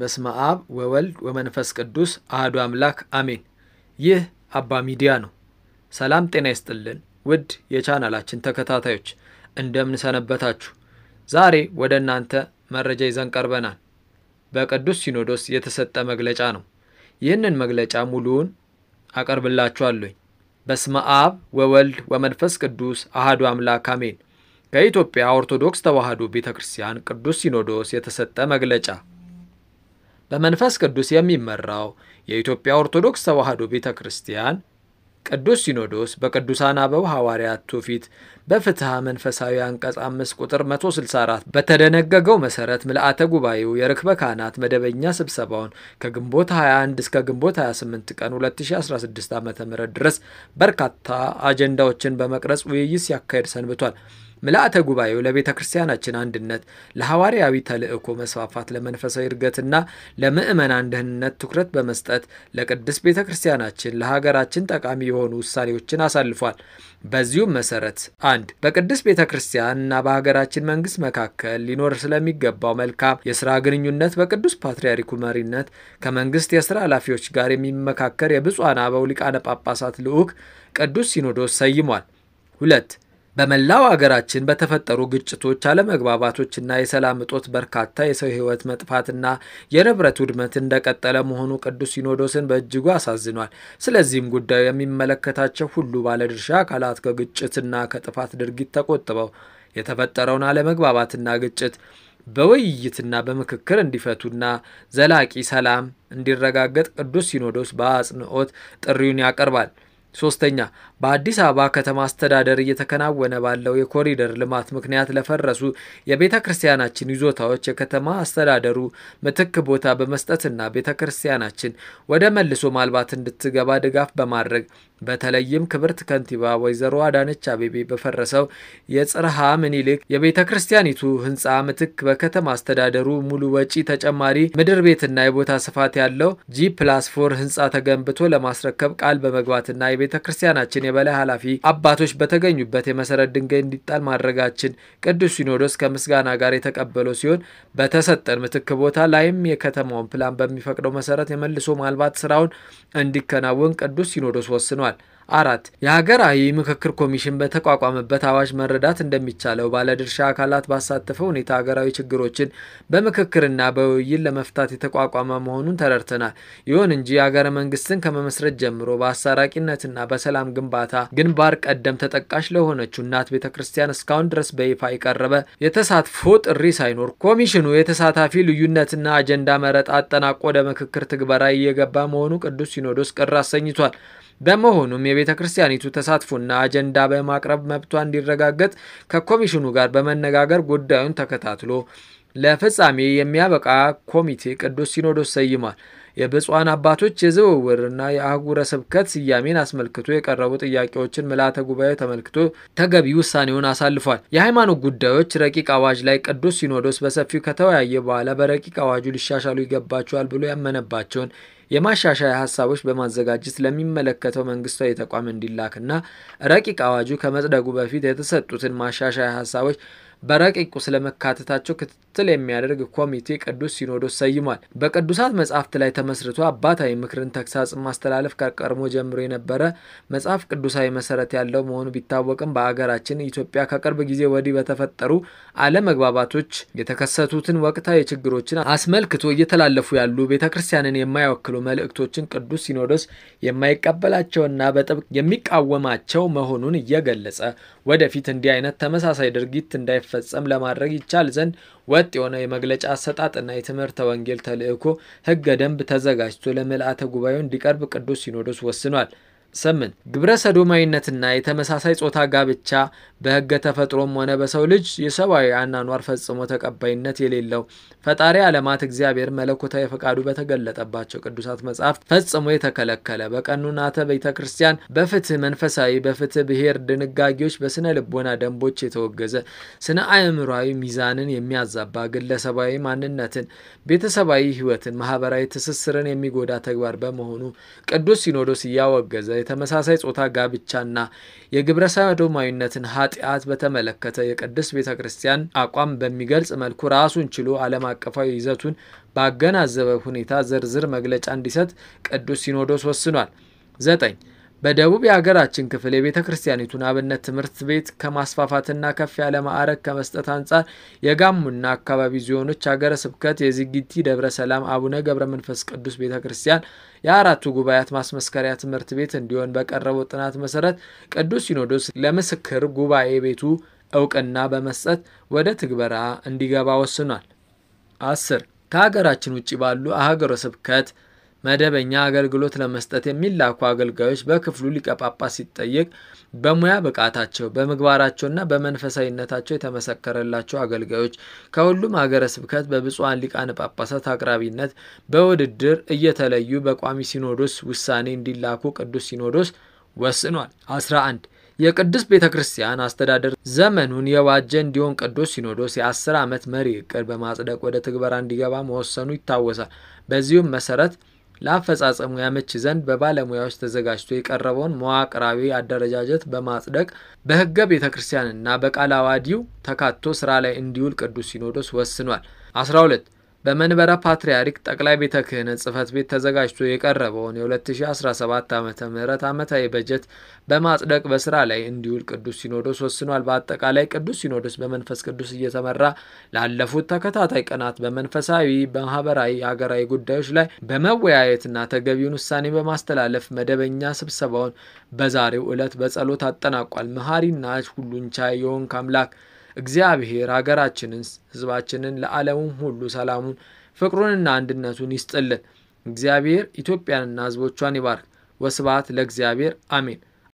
በስመ አብ ወወልድ ወመንፈስ ቅዱስ አህዱ አምላክ አሜን። ይህ አባ ሚዲያ ነው። ሰላም ጤና ይስጥልን ውድ የቻናላችን ተከታታዮች እንደምን ሰነበታችሁ? ዛሬ ወደ እናንተ መረጃ ይዘን ቀርበናል። በቅዱስ ሲኖዶስ የተሰጠ መግለጫ ነው። ይህንን መግለጫ ሙሉውን አቀርብላችኋለኝ። በስመ አብ ወወልድ ወመንፈስ ቅዱስ አህዱ አምላክ አሜን። ከኢትዮጵያ ኦርቶዶክስ ተዋህዶ ቤተ ክርስቲያን ቅዱስ ሲኖዶስ የተሰጠ መግለጫ በመንፈስ ቅዱስ የሚመራው የኢትዮጵያ ኦርቶዶክስ ተዋሕዶ ቤተ ክርስቲያን ቅዱስ ሲኖዶስ በቅዱሳን አበው ሐዋርያት ፊት በፍትሐ መንፈሳዊ አንቀጽ 5 ቁጥር 164 በተደነገገው መሠረት ምልአተ ጉባኤው የርክበ ካህናት መደበኛ ስብሰባውን ከግንቦት 21 እስከ ግንቦት 28 ቀን 2016 ዓ ም ድረስ በርካታ አጀንዳዎችን በመቅረጽ ውይይት ሲያካሄድ ሰንብቷል። ምልአተ ጉባኤው ለቤተ ክርስቲያናችን አንድነት፣ ለሐዋርያዊ ተልእኮ መስፋፋት፣ ለመንፈሳዊ እድገትና ለምእመናን ደህንነት ትኩረት በመስጠት ለቅድስት ቤተ ክርስቲያናችን ለሀገራችን ጠቃሚ የሆኑ ውሳኔዎችን አሳልፏል። በዚሁም መሰረት አንድ በቅድስት ቤተ ክርስቲያን እና በሀገራችን መንግስት መካከል ሊኖር ስለሚገባው መልካም የስራ ግንኙነት በቅዱስ ፓትርያርኩ መሪነት ከመንግስት የስራ ኃላፊዎች ጋር የሚመካከር የብፁዓን አበው ሊቃነ ጳጳሳት ልዑክ ቅዱስ ሲኖዶስ ሰይሟል። ሁለት በመላው አገራችን በተፈጠሩ ግጭቶች፣ አለመግባባቶችና የሰላም እጦት በርካታ የሰው ሕይወት መጥፋትና የንብረት ውድመት እንደቀጠለ መሆኑ ቅዱስ ሲኖዶስን በእጅጉ አሳዝኗል። ስለዚህም ጉዳዩ የሚመለከታቸው ሁሉ ባለድርሻ አካላት ከግጭትና ከጥፋት ድርጊት ተቆጥበው የተፈጠረውን አለመግባባትና ግጭት በውይይትና በምክክር እንዲፈቱና ዘላቂ ሰላም እንዲረጋገጥ ቅዱስ ሲኖዶስ በአጽንኦት ጥሪውን ያቀርባል። ሶስተኛ በአዲስ አበባ ከተማ አስተዳደር እየተከናወነ ባለው የኮሪደር ልማት ምክንያት ለፈረሱ የቤተ ክርስቲያናችን ይዞታዎች የከተማ አስተዳደሩ ምትክ ቦታ በመስጠትና ቤተ ክርስቲያናችን ወደ መልሶ ማልባት እንድትገባ ድጋፍ በማድረግ በተለይም ክብርት ከንቲባ ወይዘሮ አዳነች አቤቤ በፈረሰው የጽርሃ ምኒልክ የቤተ ክርስቲያኒቱ ህንፃ ምትክ በከተማ አስተዳደሩ ሙሉ ወጪ ተጨማሪ ምድር ቤትና የቦታ ስፋት ያለው ጂ ፕላስ ፎር ህንፃ ተገንብቶ ለማስረከብ ቃል በመግባትና የቤተ ክርስቲያናችን ኮሚሽን የበላይ ኃላፊ አባቶች በተገኙበት የመሰረት ድንጋይ እንዲጣል ማድረጋችን ቅዱስ ሲኖዶስ ከምስጋና ጋር የተቀበለው ሲሆን በተሰጠን ምትክ ቦታ ላይም የከተማውን ፕላን በሚፈቅደው መሰረት የመልሶ ማልባት ስራውን እንዲከናወን ቅዱስ ሲኖዶስ ወስኗል። አራት የሀገራዊ ምክክር ኮሚሽን በተቋቋመበት አዋጅ መረዳት እንደሚቻለው ባለድርሻ አካላት ባሳተፈ ሁኔታ ሀገራዊ ችግሮችን በምክክርና በውይይት ለመፍታት የተቋቋመ መሆኑን ተረድተናል። ይሁን እንጂ የሀገረ መንግስትን ከመመስረት ጀምሮ በአሳራቂነትና በሰላም ግንባታ ግንባር ቀደም ተጠቃሽ ለሆነችው እናት ቤተ ክርስቲያን እስካሁን ድረስ በይፋ የቀረበ የተሳትፎ ጥሪ ሳይኖር ኮሚሽኑ የተሳታፊ ልዩነትና አጀንዳ መረጣ አጠናቆ ወደ ምክክር ትግበራ እየገባ መሆኑ ቅዱስ ሲኖዶስ ቅር አሰኝቷል። በመሆኑም የቤተ ክርስቲያኒቱ ተሳትፎና አጀንዳ በማቅረብ መብቷ እንዲረጋገጥ ከኮሚሽኑ ጋር በመነጋገር ጉዳዩን ተከታትሎ ለፍጻሜ የሚያበቃ ኮሚቴ ቅዱስ ሲኖዶስ ሰይሟል። የብፁዓን አባቶች የዝውውርና የአህጉረ ስብከት ስያሜን አስመልክቶ የቀረቡ ጥያቄዎችን ምላተ ጉባኤው ተመልክቶ ተገቢ ውሳኔውን አሳልፏል። የሃይማኖት ጉዳዮች ረቂቅ አዋጅ ላይ ቅዱስ ሲኖዶስ በሰፊው ከተወያየ በኋላ በረቂቅ አዋጁ ሊሻሻሉ ይገባቸዋል ብሎ ያመነባቸውን የማሻሻያ ሀሳቦች በማዘጋጀት ለሚመለከተው መንግስታዊ ተቋም እንዲላክና ረቂቅ አዋጁ ከመጽደጉ በፊት የተሰጡትን ማሻሻያ ሀሳቦች በረቂቁ ስለመካተታቸው ክትትል የሚያደርግ ኮሚቴ ቅዱስ ሲኖዶስ ሰይሟል። በቅዱሳት መጽሐፍት ላይ ተመስርቶ አባታዊ ምክርን ተግሳጽ ማስተላለፍ ከቀድሞ ጀምሮ የነበረ መጽሐፍ ቅዱሳዊ መሰረት ያለው መሆኑ ቢታወቅም በአገራችን ኢትዮጵያ ከቅርብ ጊዜ ወዲህ በተፈጠሩ አለመግባባቶች የተከሰቱትን ወቅታዊ ችግሮችን አስመልክቶ እየተላለፉ ያሉ ቤተ ክርስቲያንን የማይወክሉ መልእክቶችን ቅዱስ ሲኖዶስ የማይቀበላቸውና በጥብቅ የሚቃወማቸው መሆኑን እየገለጸ ወደፊት እንዲህ አይነት ተመሳሳይ ድርጊት እንዳይፈ እንዲፈጸም ለማድረግ ይቻል ዘንድ ወጥ የሆነ የመግለጫ አሰጣጥና የትምህርተ ወንጌል ተልእኮ ህገ ደንብ ተዘጋጅቶ ለምልአተ ጉባኤው እንዲቀርብ ቅዱስ ሲኖዶስ ወስኗል። ስምንት ግብረ ሰዶማዊነትና የተመሳሳይ ጾታ ጋብቻ በህገ ተፈጥሮም ሆነ በሰው ልጅ የሰብአዊ አናኗር ፈጽሞ ተቀባይነት የሌለው ፈጣሪ ዓለማት እግዚአብሔር መለኮታዊ ፈቃዱ በተገለጠባቸው ቅዱሳት መጽሐፍት ፈጽሞ የተከለከለ በቀኑናተ ቤተ ክርስቲያን በፍትህ መንፈሳዊ በፍትህ ብሔር ድንጋጌዎች በስነ ልቦና ደንቦች የተወገዘ ስነ አእምሯዊ ሚዛንን የሚያዛባ ግለሰባዊ ማንነትን ቤተሰባዊ ህይወትን ማህበራዊ ትስስርን የሚጎዳ ተግባር በመሆኑ ቅዱስ ሲኖዶስ እያወገዘ የተመሳሳይ ጾታ ጋብቻና የግብረ ሰዶማዊነትን ኃጢአት በተመለከተ የቅድስት ቤተ ክርስቲያን አቋም በሚገልጽ መልኩ ራሱን ችሎ ዓለም አቀፋዊ ይዘቱን ባገናዘበ ሁኔታ ዝርዝር መግለጫ እንዲሰጥ ቅዱስ ሲኖዶስ ወስኗል። ዘጠኝ በደቡብ የሀገራችን ክፍል የቤተ ክርስቲያኒቱን አብነት ትምህርት ቤት ከማስፋፋትና ከፍ ያለ ማዕረግ ከመስጠት አንጻር የጋሙና አካባቢ ዞኖች ሀገረ ስብከት የዝግቲ ደብረ ሰላም አቡነ ገብረ መንፈስ ቅዱስ ቤተ ክርስቲያን የአራቱ ጉባኤያት ማስመስከሪያ ትምህርት ቤት እንዲሆን በቀረበው ጥናት መሰረት ቅዱስ ሲኖዶስ ለምስክር ጉባኤ ቤቱ እውቅና በመስጠት ወደ ትግበራ እንዲገባ ወስኗል። አስር ከሀገራችን ውጭ ባሉ አህጉረ ስብከት መደበኛ አገልግሎት ለመስጠት የሚላኩ አገልጋዮች በክፍሉ ሊቀ ጳጳስ ሲጠየቅ በሙያ ብቃታቸው በምግባራቸውና በመንፈሳዊነታቸው የተመሰከረላቸው አገልጋዮች ከሁሉም ሀገረ ስብከት በብፁዓን ሊቃነ ጳጳሳት አቅራቢነት በውድድር እየተለዩ በቋሚ ሲኖዶስ ውሳኔ እንዲላኩ ቅዱስ ሲኖዶስ ወስኗል። 11 የቅዱስ ቤተ ክርስቲያን አስተዳደር ዘመኑን የዋጀ እንዲሆን ቅዱስ ሲኖዶስ የአስር ዓመት መሪ እቅድ በማጽደቅ ወደ ትግበራ እንዲገባ መወሰኑ ይታወሳል። በዚሁም መሰረት ለአፈጻጸሙ ያመች ዘንድ በባለሙያዎች ተዘጋጅቶ የቀረበውን መዋቅራዊ አደረጃጀት በማጽደቅ በሕገ ቤተ ክርስቲያንና በቃለ ዓዋዲው ተካቶ ስራ ላይ እንዲውል ቅዱስ ሲኖዶስ ወስኗል። 12 በመንበረ ፓትርያርክ ጠቅላይ ቤተ ክህነት ጽህፈት ቤት ተዘጋጅቶ የቀረበውን የ2017 ዓ ም ዓመታዊ በጀት በማጽደቅ በስራ ላይ እንዲውል ቅዱስ ሲኖዶስ ወስኗል። በአጠቃላይ ቅዱስ ሲኖዶስ በመንፈስ ቅዱስ እየተመራ ላለፉት ተከታታይ ቀናት በመንፈሳዊ፣ በማህበራዊ፣ ሀገራዊ ጉዳዮች ላይ በመወያየትና ተገቢውን ውሳኔ በማስተላለፍ መደበኛ ስብሰባውን በዛሬው ዕለት በጸሎት አጠናቋል። መሐሪና ሁሉን ቻይ የሆንክ አምላክ እግዚአብሔር አገራችንን፣ ህዝባችንን፣ ለዓለሙም ሁሉ ሰላሙን ፍቅሩንና አንድነቱን ይስጥልን። እግዚአብሔር ኢትዮጵያንና ህዝቦቿን ይባርክ። ወስብሐት ለእግዚአብሔር አሜን።